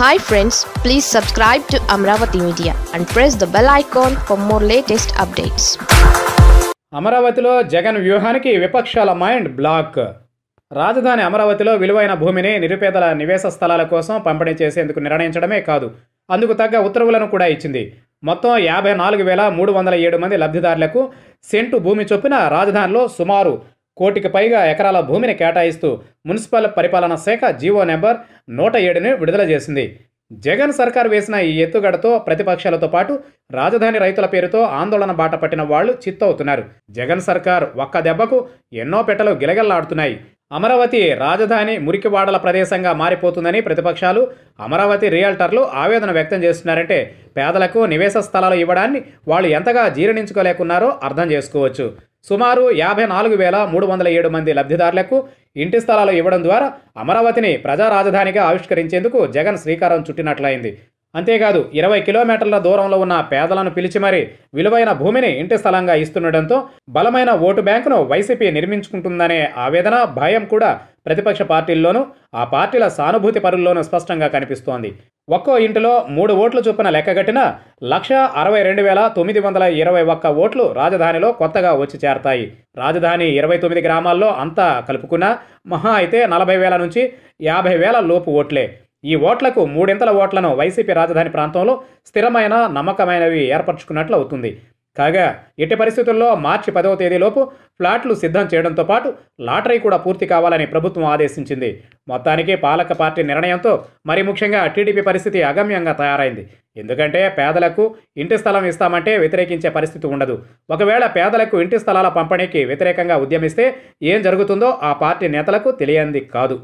hi friends please subscribe to Amaravati media and press the bell icon for more latest updates అమరావతిలో జగన్ వ్యూహానికి విపక్షాల mind block రాజధాని అమరావతిలో విలువైన భూమిని నిరుపేదల నివేశ స్థలాల కోసం పంపిణీ చేసేందుకు నిర్ణయించడమే కాదు అందుకు తగ్గ ఉత్తర్వులను కూడా ఇచ్చింది మొత్తం యాభై నాలుగు వేల మూడు వందల ఏడు మంది లబ్ధిదారులకు సెంటు భూమి చొప్పున రాజధానిలో సుమారు కోటికి పైగా ఎకరాల భూమిని కేటాయిస్తూ మున్సిపల్ పరిపాలన శాఖ జీవో నెంబర్ నూట ఏడుని విడుదల చేసింది జగన్ సర్కార్ వేసిన ఈ ఎత్తుగడతో ప్రతిపక్షాలతో పాటు రాజధాని రైతుల పేరుతో ఆందోళన బాట పట్టిన వాళ్లు చిత్తవుతున్నారు జగన్ సర్కార్ ఒక్క దెబ్బకు ఎన్నో పెట్టలు గిలగల్లాడుతున్నాయి అమరావతి రాజధాని మురికివాడల ప్రదేశంగా మారిపోతుందని ప్రతిపక్షాలు అమరావతి రియల్టర్లు ఆవేదన వ్యక్తం చేస్తున్నారంటే పేదలకు నివేశ స్థలాలు ఇవ్వడాన్ని వాళ్ళు ఎంతగా జీర్ణించుకోలేకున్నారో అర్థం చేసుకోవచ్చు సుమారు యాభై నాలుగు వేల మూడు వందల ఏడు మంది లబ్ధిదారులకు ఇంటి స్థలాలు ఇవ్వడం ద్వారా అమరావతిని ప్రజా రాజధానిగా ఆవిష్కరించేందుకు జగన్ శ్రీకారం చుట్టినట్లయింది అంతేకాదు ఇరవై కిలోమీటర్ల దూరంలో ఉన్న పేదలను పిలిచి మరీ విలువైన భూమిని ఇంటి స్థలంగా ఇస్తుండటంతో బలమైన ఓటు బ్యాంకును వైసీపీ నిర్మించుకుంటుందనే ఆవేదన భయం కూడా ప్రతిపక్ష పార్టీల్లోనూ ఆ పార్టీల సానుభూతి పరుల్లోనూ స్పష్టంగా కనిపిస్తోంది ఒక్కో ఇంటిలో మూడు ఓట్లు చొప్పున లెక్కగట్టిన లక్ష అరవై రెండు వేల తొమ్మిది వందల ఇరవై ఒక్క ఓట్లు రాజధానిలో కొత్తగా వచ్చి చేరతాయి రాజధాని ఇరవై తొమ్మిది గ్రామాల్లో అంతా కలుపుకున్న మహా అయితే నలభై వేల నుంచి యాభై వేల లోపు ఓట్లే ఈ ఓట్లకు మూడింతల ఓట్లను వైసీపీ రాజధాని ప్రాంతంలో స్థిరమైన నమ్మకమైనవి ఏర్పరచుకున్నట్లు అవుతుంది కాగా ఎట్టి పరిస్థితుల్లో మార్చి పదవ తేదీలోపు ఫ్లాట్లు సిద్ధం చేయడంతో పాటు లాటరీ కూడా పూర్తి కావాలని ప్రభుత్వం ఆదేశించింది మొత్తానికి పాలక పార్టీ నిర్ణయంతో మరి ముఖ్యంగా టీడీపీ పరిస్థితి అగమ్యంగా తయారైంది ఎందుకంటే పేదలకు ఇంటి స్థలం ఇస్తామంటే వ్యతిరేకించే పరిస్థితి ఉండదు ఒకవేళ పేదలకు ఇంటి స్థలాల పంపిణీకి వ్యతిరేకంగా ఉద్యమిస్తే ఏం జరుగుతుందో ఆ పార్టీ నేతలకు తెలియంది కాదు